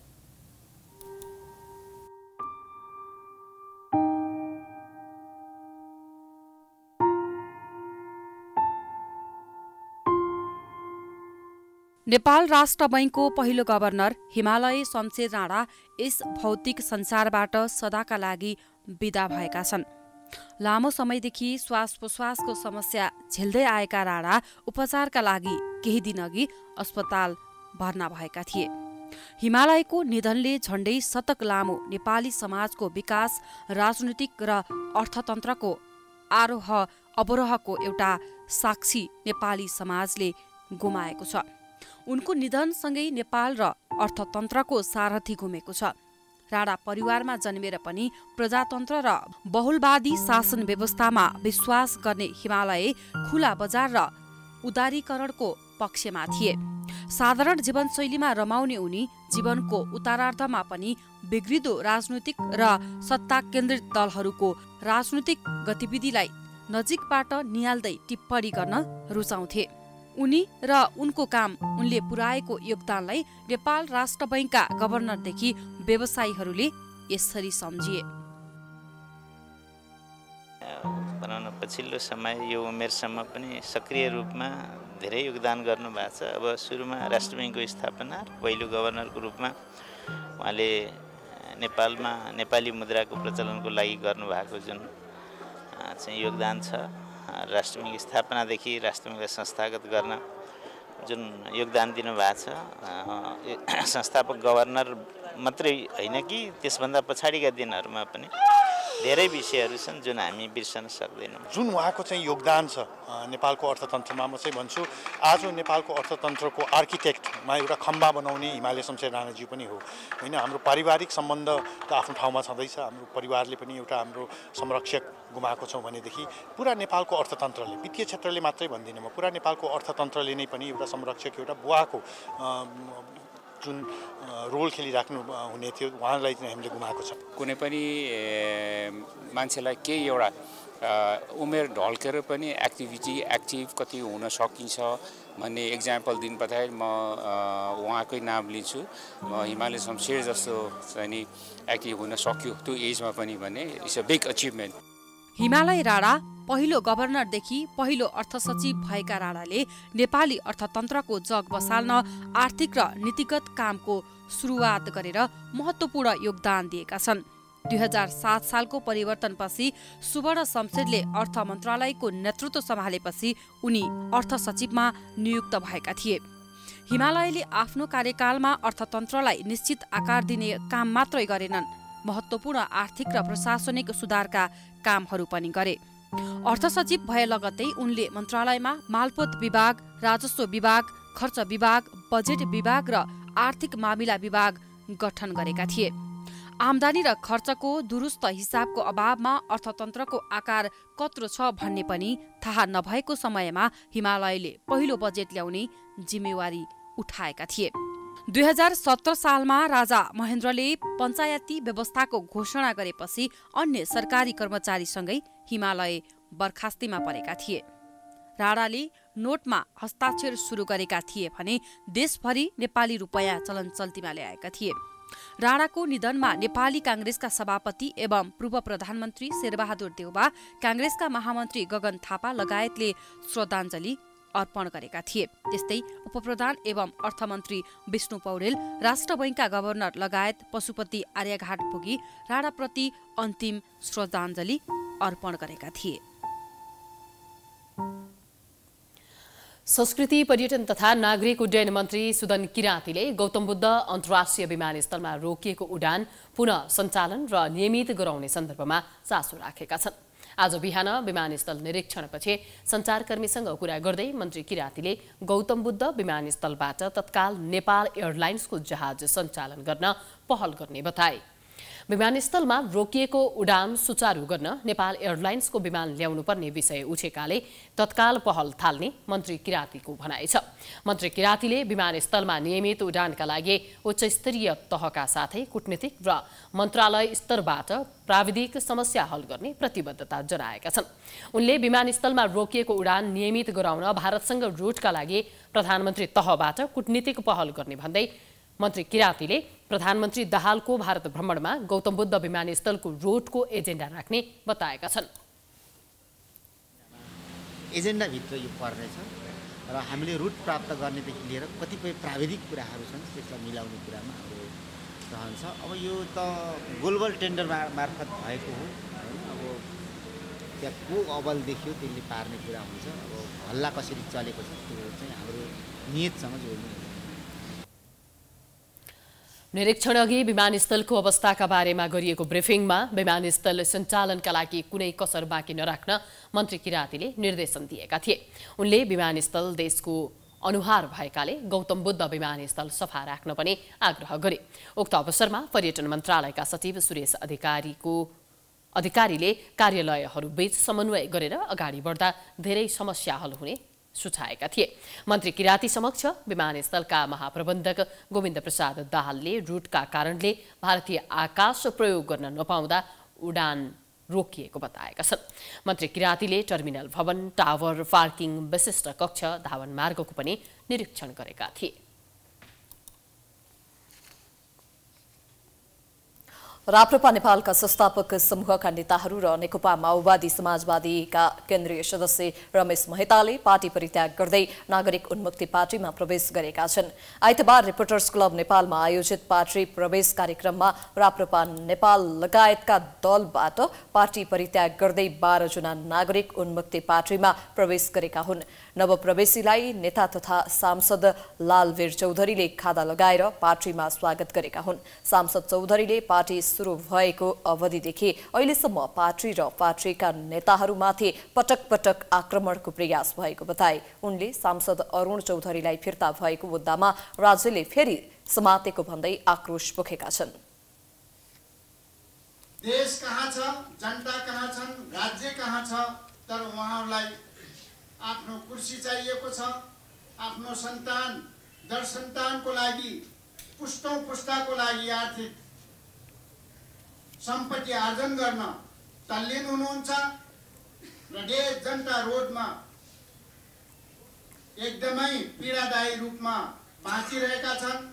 नेपाल राष्ट्र बैङ्कको पहिलो गभर्नर हिमालय शमशेर राणा यस भौतिक संसारबाट सदाका लागि विदा भएका छन् लामो समयदेखि श्वास प्रश्वासको समस्या झेल्दै आएका राणा उपचारका लागि केही दिनअघि अस्पताल भर्ना भएका थिए हिमालयको निधनले झण्डै शतक लामो नेपाली समाजको विकास राजनीतिक र अर्थतन्त्रको आरोह अवरोहको एउटा साक्षी नेपाली समाजले गुमाएको छ उनको निधनसँगै नेपाल र अर्थतन्त्रको सारथी घुमेको छ राणा परिवारमा जन्मेर पनि प्रजातन्त्र र बहुलवादी शासन व्यवस्थामा विश्वास गर्ने हिमालय खुला बजार र उदारीकरणको पक्षमा थिए साधारण जीवनशैलीमा रमाउने उनी जीवनको उतार्थमा पनि बिग्रिदो राजनैतिक र सत्ता केन्द्रित दलहरूको राजनैतिक गतिविधिलाई नजिकबाट निहाल्दै टिप्पणी गर्न रुचाउँथे उनी र उनको काम उनले पुर्याएको योगदानलाई नेपाल राष्ट्र बैङ्कका गभर्नरदेखि व्यवसायीहरूले यसरी सम्झिए भनौँ न पछिल्लो समय यो उमेरसम्म पनि सक्रिय रूपमा धेरै योगदान गर्नुभएको छ अब सुरुमा राष्ट्र ब्याङ्कको स्थापना पहिलो गभर्नरको रूपमा उहाँले नेपालमा नेपाली मुद्राको प्रचलनको लागि गर्नुभएको जुन चाहिँ योगदान छ राष्ट्रमिक स्थापनादेखि राष्ट्रमिकलाई संस्थागत गर्न जुन योगदान दिनुभएको छ संस्थापक गभर्नर मात्रै होइन कि त्यसभन्दा पछाडिका दिनहरूमा पनि धेरै विषयहरू छन् जुन हामी बिर्सन सक्दैनौँ जुन उहाँको चाहिँ योगदान छ नेपालको अर्थतन्त्रमा म चाहिँ भन्छु आज नेपालको अर्थतन्त्रको आर्किटेक्टमा एउटा खम्बा बनाउने हिमालय शमशेर राणाज्यू पनि हो होइन हाम्रो पारिवारिक सम्बन्ध त आफ्नो ठाउँमा छँदैछ हाम्रो परिवारले पनि एउटा हाम्रो संरक्षक गुमाएको छौँ भनेदेखि पुरा नेपालको अर्थतन्त्रले वित्तीय क्षेत्रले मात्रै भन्दिनँ म पुरा नेपालको अर्थतन्त्रले नै पनि एउटा संरक्षक एउटा बुवाको जुन रोल खेलिराख्नु हुने थियो उहाँलाई चाहिँ हामीले गुमाएको छ कुनै पनि मान्छेलाई केही एउटा उमेर ढल्केर पनि एक्टिभिटी एक्टिभ कति हुन सकिन्छ भन्ने एक्जाम्पल दिन पठाए म उहाँकै नाम लिन्छु म हिमालय शमशेर जस्तो चाहिँ नि एक्टिभ हुन सक्यो त्यो एजमा पनि भने it's a big achievement Himalaya Rana पहिलो गभर्नरदेखि पहिलो अर्थसचिव भएका राणाले नेपाली अर्थतन्त्रको जग बसाल्न आर्थिक र नीतिगत कामको सुरुवात गरेर महत्त्वपूर्ण योगदान दिएका छन् दुई हजार सात सालको परिवर्तनपछि सुवर्ण शमशेरले अर्थ मन्त्रालयको नेतृत्व सम्हालेपछि उनी अर्थ सचिवमा नियुक्त भएका थिए हिमालयले आफ्नो कार्यकालमा अर्थतन्त्रलाई निश्चित आकार दिने काम मात्रै गरेनन् महत्वपूर्ण आर्थिक र प्रशासनिक सुधारका कामहरू पनि गरे अर्थ सचिव भए लगत्तै उनले मन्त्रालयमा मालपोत विभाग राजस्व विभाग खर्च विभाग बजेट विभाग र आर्थिक मामिला विभाग गठन गरेका थिए आमदानी र खर्चको दुरुस्त हिसाबको अभावमा अर्थतन्त्रको आकार कत्रो छ भन्ने पनि थाहा नभएको समयमा हिमालयले पहिलो बजेट ल्याउने जिम्मेवारी उठाएका थिए दुई हजार सत्र सालमा राजा महेन्द्रले पञ्चायती व्यवस्थाको घोषणा गरेपछि अन्य सरकारी कर्मचारीसँगै हिमालय बर्खास्तीमा परेका थिए राणाले नोटमा हस्ताक्षर सुरु गरेका थिए भने देशभरि नेपाली रुपैयाँ चल्तीमा ल्याएका थिए राणाको निधनमा नेपाली काङ्ग्रेसका सभापति एवं पूर्व प्रधानमन्त्री शेरबहादुर देउबा काङ्ग्रेसका महामन्त्री गगन थापा लगायतले श्रद्धाञ्जली अर्पण गरेका थिए त्यस्तै उपप्रधान एवं अर्थमन्त्री विष्णु पौडेल राष्ट्र बैङ्कका गभर्नर लगायत पशुपति आर्यघाट पुगी राणाप्रति अन्तिम श्रद्धाञ्जली अर्पण गरेका थिए संस्कृति पर्यटन तथा नागरिक उड्डयन मन्त्री सुदन किराँतीले गौतम बुद्ध अन्तर्राष्ट्रिय विमानस्थलमा रोकिएको उडान पुनः सञ्चालन र नियमित गराउने सन्दर्भमा चासो राखेका छन् आज बिहान विमानस्थल निरीक्षणपछि सञ्चारकर्मीसँग कुरा गर्दै मन्त्री किरातीले गौतम बुद्ध विमानस्थलबाट तत्काल नेपाल एयरलाइन्सको जहाज सञ्चालन गर्न पहल गर्ने बताए विमानस्थलमा रोकिएको उडान सुचारू गर्न नेपाल एयरलाइन्सको विमान ल्याउनुपर्ने विषय उठेकाले तत्काल पहल थाल्ने मन्त्री किरातीको भनाइ छ मन्त्री किरातीले विमानस्थलमा नियमित उडानका लागि उच्चस्तरीय तहका साथै कूटनीतिक र मन्त्रालय स्तरबाट प्राविधिक समस्या हल गर्ने प्रतिबद्धता जनाएका छन् उनले विमानस्थलमा रोकिएको उडान नियमित गराउन भारतसँग रूटका लागि प्रधानमन्त्री तहबाट कूटनीतिक पहल गर्ने भन्दै मन्त्री किरातीले प्रधानमन्त्री दाहालको भारत भ्रमणमा गौतम बुद्ध विमानस्थलको रोडको एजेन्डा राख्ने बताएका छन् एजेन्डाभित्र यो पर्नेछ र हामीले रुट प्राप्त गर्नेदेखि लिएर कतिपय प्राविधिक कुराहरू छन् त्यसलाई मिलाउने कुरामा हाम्रो रहन्छ अब यो त ग्लोबल टेन्डर मार्फत भएको हो अब त्यहाँ को अबल देखियो त्यसले पार्ने कुरा हुन्छ अब हल्ला कसरी चलेको छ त्यो चाहिँ हाम्रो नियतसँग जोड्नु निरीक्षण अघि विमानस्थलको अवस्थाका बारेमा गरिएको ब्रिफिङमा विमानस्थल सञ्चालनका लागि कुनै कसर बाँकी नराख्न मन्त्री किराँतीले निर्देशन दिएका थिए उनले विमानस्थल देशको अनुहार भएकाले गौतम बुद्ध विमानस्थल सफा राख्न पनि आग्रह गरे उक्त अवसरमा पर्यटन मन्त्रालयका सचिव सुरेश अधिकारीको अधिकारीले कार्यालयहरूबीच समन्वय गरेर अगाडि बढ्दा धेरै समस्या हल हुने सुझाएका थिए मन्त्री किराती समक्ष विमानस्थलका महाप्रबन्धक गोविन्द प्रसाद दाहालले रुटका कारणले भारतीय आकाश प्रयोग गर्न नपाउँदा उडान रोकिएको बताएका छन् मन्त्री किरातीले टर्मिनल भवन टावर पार्किङ विशिष्ट कक्ष धावन मार्गको पनि निरीक्षण गरेका थिए राप्रपा नेपालका संस्थापक समूहका नेताहरू र नेकपा माओवादी समाजवादीका केन्द्रीय सदस्य रमेश महेताले पार्टी परित्याग गर्दै नागरिक उन्मुक्ति पार्टीमा प्रवेश गरेका छन् आइतबार रिपोर्टर्स क्लब नेपालमा आयोजित पार्टी प्रवेश कार्यक्रममा राप्रपा नेपाल लगायतका दलबाट पार्टी परित्याग गर्दै बाह्रजना नागरिक उन्मुक्ति पार्टीमा प्रवेश गरेका हुन् नवप्रवेशीलाई नेता तथा सांसद लालवीर चौधरीले खादा लगाएर पार्टीमा स्वागत गरेका हुन् सांसद चौधरीले पार्टी सुरु भएको अवधिदेखि अहिलेसम्म पार्टी र पार्टीका नेताहरूमाथि पटक पटक आक्रमणको प्रयास भएको बताए उनले सांसद अरूण चौधरीलाई फिर्ता भएको मुद्दामा राज्यले फेरि समातेको भन्दै आक्रोश पोखेका छन् देश कहाँ छ जनता कहाँ छन् राज्य कहाँ छ तर उहाँहरूलाई आफ्नो कुर्सी चाहिएको छ आफ्नो सन्तान दर सन्तानको लागि पुस्तौँ पुस्ताको लागि आर्थिक सम्पत्ति आर्जन गर्न तल्लीन हुनुहुन्छ र देश जनता रोडमा एकदमै पीडादायी रूपमा बाँचिरहेका छन्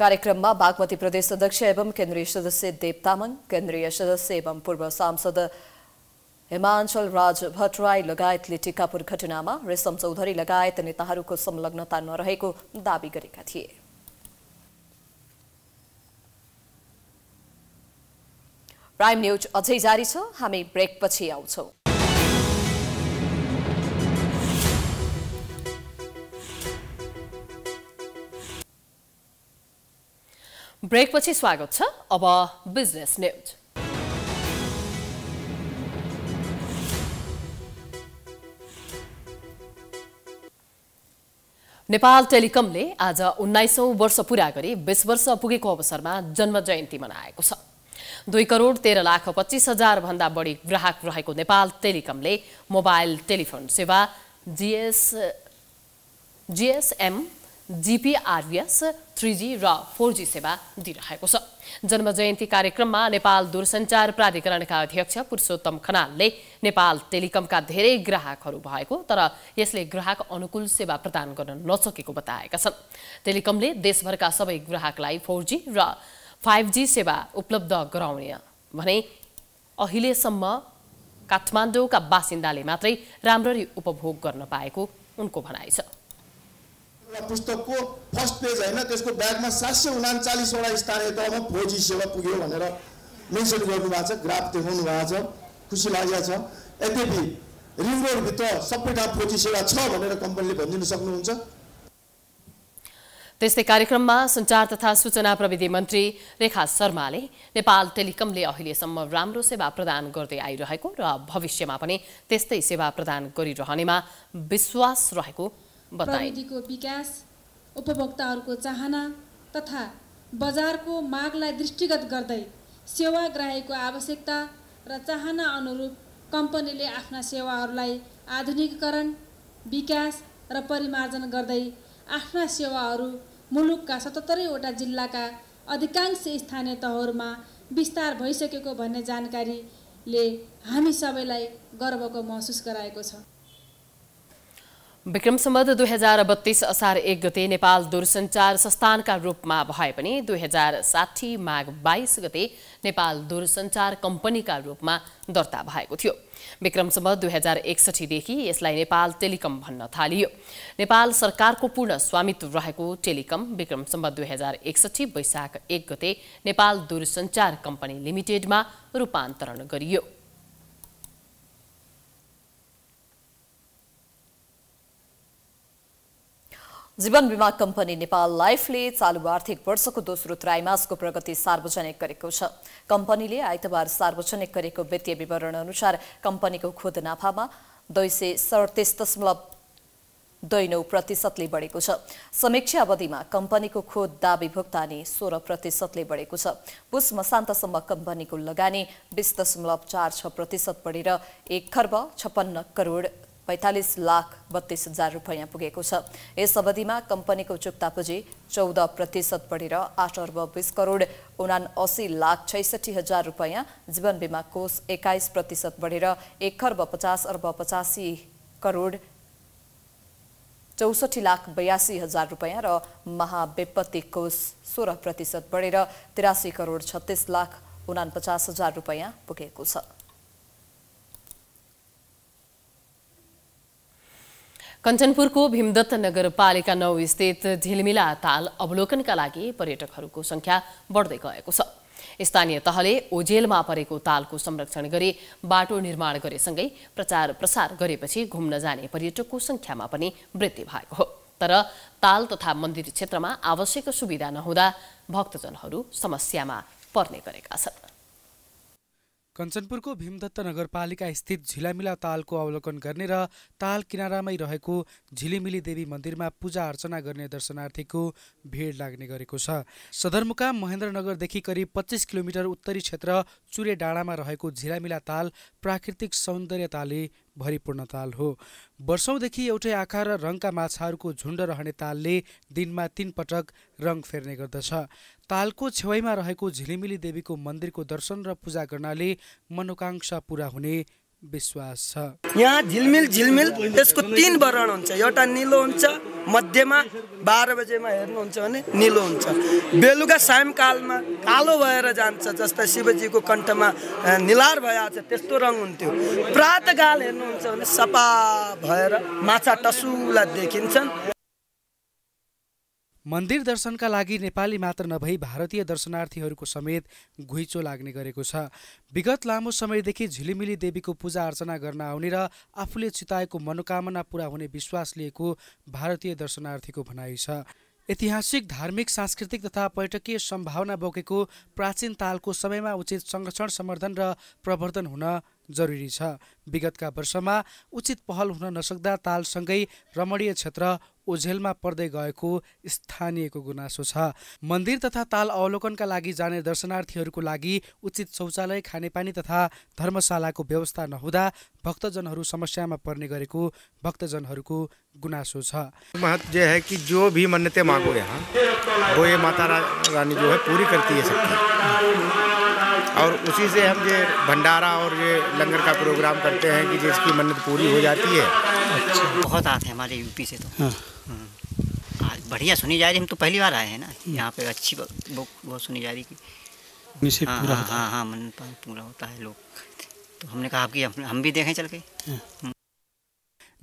कार्यक्रममा बागमती प्रदेश अध्यक्ष एवं केन्द्रीय सदस्य देव तामाङ केन्द्रीय सदस्य एवं पूर्व सांसद हिमाञ्चल राज भट्टराई लगायतले टिकापुर घटनामा रेशम चौधरी लगायत नेताहरूको संलग्नता नरहेको दावी गरेका थिए प्राइम न्युज अझै जारी छ हामी ब्रेक पछि आउँछौ ब्रेक पछि स्वागत छ अब बिजनेस न्युज नेपाल टेलिकमले आज उन्नाइसौँ वर्ष पुरा गरी बिस वर्ष पुगेको अवसरमा जन्म जयन्ती मनाएको छ दुई करोड तेह्र लाख पच्चिस भन्दा बढी ग्राहक रहेको नेपाल टेलिकमले मोबाइल टेलिफोन सेवा GS GSM GPRS three G र फोर जी सेवा दिइरहेको छ जन्म जयन्ती कार्यक्रममा नेपाल दूरसञ्चार प्राधिकरणका अध्यक्ष पुरुषोत्तम खनालले नेपाल टेलिकमका धेरै ग्राहकहरू भएको तर यसले ग्राहक अनुकूल सेवा प्रदान गर्न नसकेको बताएका छन् टेलिकमले देशभरका सबै ग्राहकलाई फोर जी र फाइभ जी सेवा उपलब्ध गराउने भने अहिलेसम्म काठमाडौँका बासिन्दाले मात्रै राम्ररी उपभोग गर्न पाएको उनको भनाइ छ एउटा पुस्तकको फर्स्ट पेज होइन त्यसको ब्यागमा सात सय उनाचालिसवटा स्थानीय तहमा फौजी सेवा पुग्यो भनेर मेन्सन गर्नुभएको छ ग्राफ देखाउनु भएको छ खुसी लागेको छ यद्यपि रिङ रोडभित्र सबै ठाउँ फोर सेवा छ भनेर कम्पनीले भनिदिनु सक्नुहुन्छ त्यस्तै कार्यक्रममा सञ्चार तथा सूचना प्रविधि मन्त्री रेखा शर्माले नेपाल टेलिकमले अहिलेसम्म राम्रो सेवा प्रदान गर्दै आइरहेको र भविष्यमा पनि त्यस्तै सेवा प्रदान गरिरहनेमा विश्वास रहेको प्रविधिको विकास उपभोक्ताहरूको चाहना तथा बजारको मागलाई दृष्टिगत गर्दै सेवाग्राहीको आवश्यकता र चाहना अनुरूप कम्पनीले आफ्ना सेवाहरूलाई आधुनिकीकरण विकास र परिमार्जन गर्दै आफ्ना सेवाहरू मुलुकका सतहत्तरैवटा जिल्लाका अधिकांश स्थानीय तहहरूमा विस्तार भइसकेको भन्ने जानकारीले हामी सबैलाई गर्वको महसुस गराएको छ विक्रम सम्बत दुई हजार बत्तीस असार एक गते नेपाल दूरसञ्चार संस्थानका रूपमा भए पनि दुई हजार साठी माघ बाइस गते नेपाल दूरसञ्चार कम्पनीका रूपमा दर्ता भएको थियो विक्रम सम्बत दुई हजार एकसठीदेखि यसलाई नेपाल टेलिकम भन्न थालियो नेपाल सरकारको पूर्ण स्वामित्व रहेको टेलिकम विक्रम सम्बत दुई हजार एकसठी वैशाख एक गते नेपाल दूरसञ्चार कम्पनी लिमिटेडमा रूपान्तरण गरियो जीवन बिमा कम्पनी नेपाल लाइफले चालु आर्थिक वर्षको दोस्रो त्रैमासको प्रगति सार्वजनिक गरेको छ कम्पनीले आइतबार सार्वजनिक गरेको वित्तीय विवरण अनुसार कम्पनीको खुद नाफामा दुई सय सडतिस दशमलव दुई नौ प्रतिशतले बढेको छ समीक्षा अवधिमा कम्पनीको खोद दावी भुक्तानी सोह्र प्रतिशतले बढेको छ पुष मसान्तसम्म कम्पनीको लगानी बिस दशमलव चार छ प्रतिशत बढेर एक खर्ब छप्पन्न करोड पैँतालिस लाख बत्तीस हजार रुपियाँ पुगेको छ यस अवधिमा कम्पनीको चुक्ता पुँजी चौध प्रतिशत बढेर आठ अर्ब बिस करोड उना असी लाख छैसठी हजार रुपियाँ जीवन बिमा कोष एक्काइस प्रतिशत बढेर एक खर्ब पचास अर्ब पचासी करोड चौसठी लाख बयासी हजार रुपियाँ र महाविपत्ति कोष सोह्र प्रतिशत बढेर तिरासी करोड छत्तिस लाख उनापचास हजार रुपियाँ पुगेको छ कञ्चनपुरको भीमदत्त नगरपालिका नौ स्थित झिलमिला ताल अवलोकनका लागि पर्यटकहरूको संख्या बढ्दै गएको छ स्थानीय तहले ओझेलमा परेको तालको संरक्षण गरी बाटो निर्माण गरेसँगै प्रचार प्रसार गरेपछि घुम्न जाने पर्यटकको संख्यामा पनि वृद्धि भएको हो तर ताल तथा मन्दिर क्षेत्रमा आवश्यक सुविधा नहुँदा भक्तजनहरू समस्यामा पर्ने गरेका छन् कञ्चनपुरको भीमदत्त नगरपालिका स्थित झिलामिला तालको अवलोकन गर्ने र ताल किनारामै रहेको झिलिमिली देवी मन्दिरमा पूजा अर्चना गर्ने दर्शनार्थीको भिड लाग्ने गरेको छ सदरमुकाम महेन्द्रनगरदेखि करिब पच्चिस किलोमिटर उत्तरी क्षेत्र चुरे डाँडामा रहेको झिलामिला ताल प्राकृतिक सौन्दर्यताले भरिपूर्ण ताल हो वर्षौँदेखि एउटै आकार र रङका माछाहरूको झुन्ड रहने तालले दिनमा तीन पटक रङ फेर्ने गर्दछ तालको छेउमा रहेको झिलिमिली देवीको मन्दिरको दर्शन र पूजा गर्नाले मनोकांक्षा पूरा हुने विश्वास छ यहाँ झिलमिल झिलमिल यसको तिन वर्ण हुन्छ एउटा निलो हुन्छ मध्यमा बाह्र बजेमा हेर्नुहुन्छ भने निलो हुन्छ बेलुका सायङकालमा कालो भएर जान्छ जस्तै शिवजीको कण्ठमा निलार भइहाल्छ त्यस्तो रङ हुन्थ्यो प्रातकाल हेर्नुहुन्छ भने सफा भएर माछा टसुला देखिन्छन् मन्दिर दर्शनका लागि नेपाली मात्र नभई भारतीय दर्शनार्थीहरूको समेत घुइचो लाग्ने गरेको छ विगत लामो समयदेखि झिलिमिली देवीको पूजा अर्चना गर्न आउने र आफूले चिताएको मनोकामना पूरा हुने विश्वास लिएको भारतीय दर्शनार्थीको भनाइ छ ऐतिहासिक धार्मिक सांस्कृतिक तथा पर्यटकीय सम्भावना बोकेको प्राचीन तालको समयमा उचित संरक्षण समर्थन र प्रवर्धन हुन जरुरी छ विगतका वर्षमा उचित पहल हुन नसक्दा तालसँगै रमणीय क्षेत्र ओझेलमा पर्दै गएको स्थानीयको गुनासो छ मन्दिर तथा ताल अवलोकनका लागि जाने दर्शनार्थीहरूको लागि उचित शौचालय खानेपानी तथा धर्मशालाको व्यवस्था नहुँदा भक्तजनहरू समस्यामा पर्ने गरेको भक्तजनहरूको गुनासो छ कि जो भी यहाँ वो माता रानी जो है पूरी करती है और उसी से हम ये भंडारा और ये लंगर का प्रोग्राम करते हैं कि जिसकी मन्नत पूरी हो जाती है अच्छा बहुत आते हैं हमारे यूपी से तो हाँ। हम्म। बढ़िया सुनी जा रही हम तो पहली बार आए हैं ना यहाँ पे अच्छी बुक बहुत सुनी जा रही कि हाँ हाँ हाँ, हाँ मन्नत पूरा होता है लोग तो हमने कहा कि हम भी देखें चल के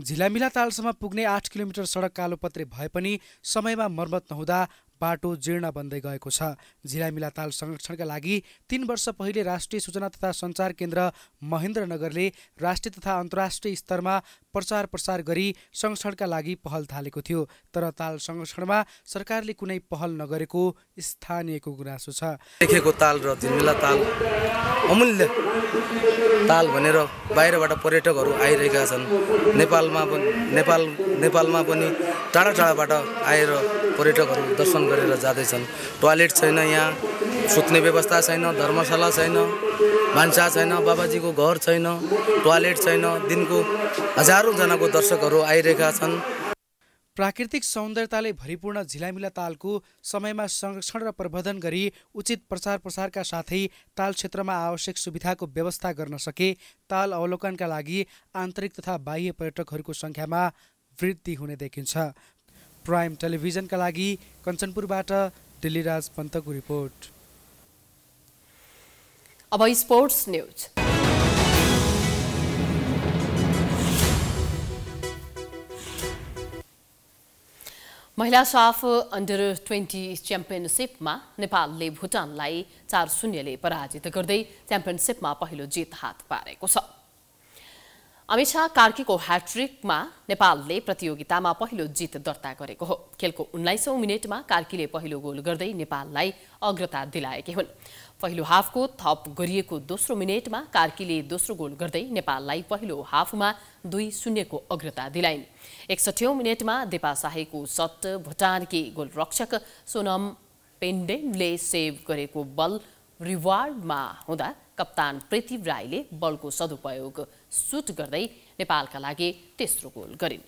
झिलामिला हाँ। हम्म। तालसम्म पुग्ने आठ किलोमीटर सडक कालोपत्रे भए पनि समयमा मर्मत नहुँदा बाटो जीर्ण बन्दै गएको छ झिलामिला ताल संरक्षणका लागि तीन वर्ष पहिले राष्ट्रिय सूचना तथा सञ्चार केन्द्र महेन्द्रनगरले राष्ट्रिय तथा अन्तर्राष्ट्रिय स्तरमा प्रचार प्रसार गरी संरक्षणका लागि पहल थालेको थियो तर ताल संरक्षणमा सरकारले कुनै पहल नगरेको स्थानीयको गुनासो छ देखेको ताल र झिलमिला ताल अमूल्य ताल भनेर बाहिरबाट पर्यटकहरू आइरहेका छन् नेपालमा पनि नेपाल नेपालमा पनि टाढा टाढाबाट आएर पर्यटकहरू दर्शन गरेर जाँदैछन् टोयलेट छैन यहाँ सुत्ने व्यवस्था छैन धर्मशाला छैन भान्सा छैन बाबाजीको घर छैन टोयलेट छैन दिनको हजारौँजनाको दर्शकहरू आइरहेका छन् प्राकृतिक सौन्दर्यताले भरिपूर्ण झिलामिला तालको समयमा संरक्षण र प्रबन्धन गरी उचित प्रचार प्रसारका साथै ताल क्षेत्रमा आवश्यक सुविधाको व्यवस्था गर्न सके ताल अवलोकनका लागि आन्तरिक तथा बाह्य पर्यटकहरूको सङ्ख्यामा वृद्धि हुने देखिन्छ प्राइम टेलिभिजनका लागि कञ्चनपुरबाट दिल्लीराज पन्तको रिपोर्ट अब स्पोर्ट्स न्युज महिला साफ अन्डर ट्वेन्टी च्याम्पियनसिपमा नेपालले भुटानलाई चार शून्यले पराजित गर्दै च्याम्पियनसिपमा पहिलो जित हात पारेको छ अमित शाह कार्कीको ह्याट्रिकमा नेपालले प्रतियोगितामा पहिलो जित दर्ता गरेको हो खेलको उन्नाइसौँ मिनटमा कार्कीले पहिलो गोल गर्दै नेपाललाई अग्रता दिलाएकी हुन् पहिलो हाफको थप गरिएको दोस्रो मिनटमा कार्कीले दोस्रो गोल गर्दै नेपाललाई पहिलो हाफमा दुई शून्यको अग्रता दिलाइन् एकसठौँ मिनटमा देपा शाहीको सट भुटानकी गोलरक्षक सोनम पेन्डेनले सेभ गरेको बल रिवार्डमा हुँदा कप्तान पृथ्वी राईले बलको सदुपयोग सुट गर्दै नेपालका लागि तेस्रो गोल गरिन्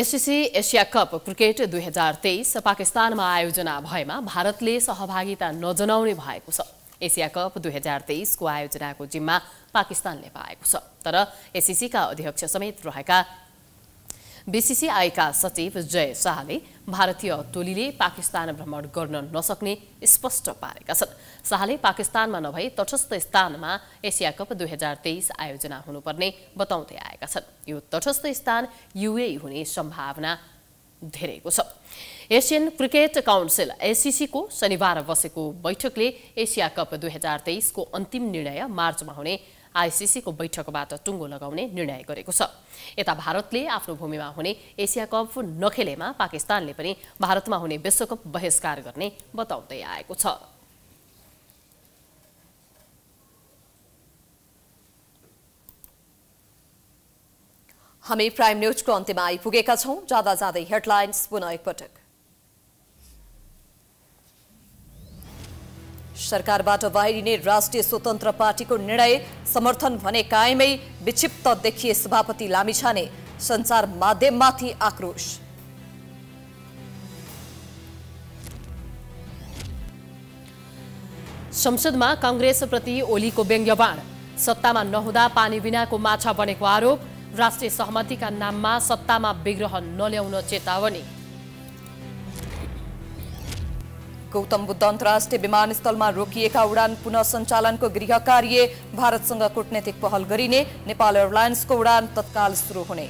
एससिसी एसिया कप क्रिकेट दुई हजार तेइस पाकिस्तानमा आयोजना भएमा भारतले सहभागिता नजनाउने भएको छ एसिया कप दुई हजार तेइसको आयोजनाको जिम्मा पाकिस्तानले पाएको छ तर एसिसीका अध्यक्ष समेत रहेका बिसिसिआईका सचिव जय शाहले भारतीय टोलीले पाकिस्तान भ्रमण गर्न नसक्ने स्पष्ट पारेका छन् शाहले पाकिस्तानमा नभए तटस्थ स्थानमा एसिया कप दुई हजार तेइस आयोजना हुनुपर्ने बताउँदै आएका छन् यो तटस्थ स्थान युए हुने सम्भावना धेरैको छ एसियन क्रिकेट काउन्सिल एसिसीको शनिबार बसेको बैठकले एसिया कप दुई हजार तेइसको अन्तिम निर्णय मार्चमा हुने आइसिसीको बैठकबाट टुङ्गो लगाउने निर्णय गरेको छ यता भारतले आफ्नो भूमिमा हुने एसिया कप नखेलेमा पाकिस्तानले पनि भारतमा हुने विश्वकप बहिष्कार गर्ने बताउँदै आएको छ हामी प्राइम न्युजको अन्त्यमा आइपुगेका छौँ जाँदा जाँदै हेडलाइन्स पुनः एकपटक सरकारबाट बाहिरिने राष्ट्रिय स्वतन्त्र पार्टीको निर्णय समर्थन भने कायमै विक्षिप्त देखिए सभापति लामिछाने संसार माध्यममाथि आक्रोश संसदमा काङ्ग्रेसप्रति ओलीको व्यङ्ग्यवाण सत्तामा नहुँदा पानी बिनाको माछा बनेको आरोप राष्ट्रिय सहमतिका नाममा सत्तामा विग्रह नल्याउन चेतावनी गौतम बुद्ध अन्तर्राष्ट्रिय विमानस्थलमा रोकिएका उडान पुनः सञ्चालनको गृह कार्य भारतसँग कूटनैतिक पहल गरिने नेपाल एयरलाइन्सको उडान तत्काल सुरु हुने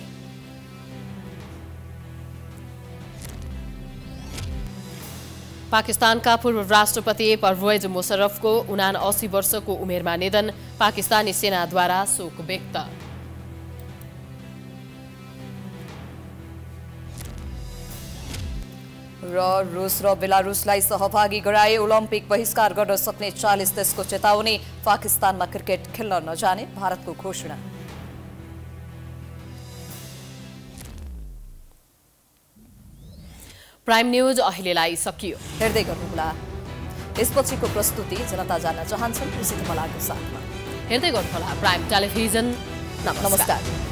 पाकिस्तानका पूर्व राष्ट्रपति परवेज मुशरफको उना अस्सी वर्षको उमेरमा निधन पाकिस्तानी सेनाद्वारा शोक व्यक्त र रुस र बेलारुसलाई सहभागी गराए ओलम्पिक बहिष्कार गर्न सक्ने चालिस देशको चेतावनी पाकिस्तानमा क्रिकेट खेल्न नजाने भारतको घोषणा प्राइम न्युज अहिलेलाई सकियो हेर्दै गर्नुहोला यसपछिको प्रस्तुति जनता जान्न चाहन्छन् उसित मलाको साथमा हेर्दै गर्नुहोला प्राइम टेलिभिजन नमस्कार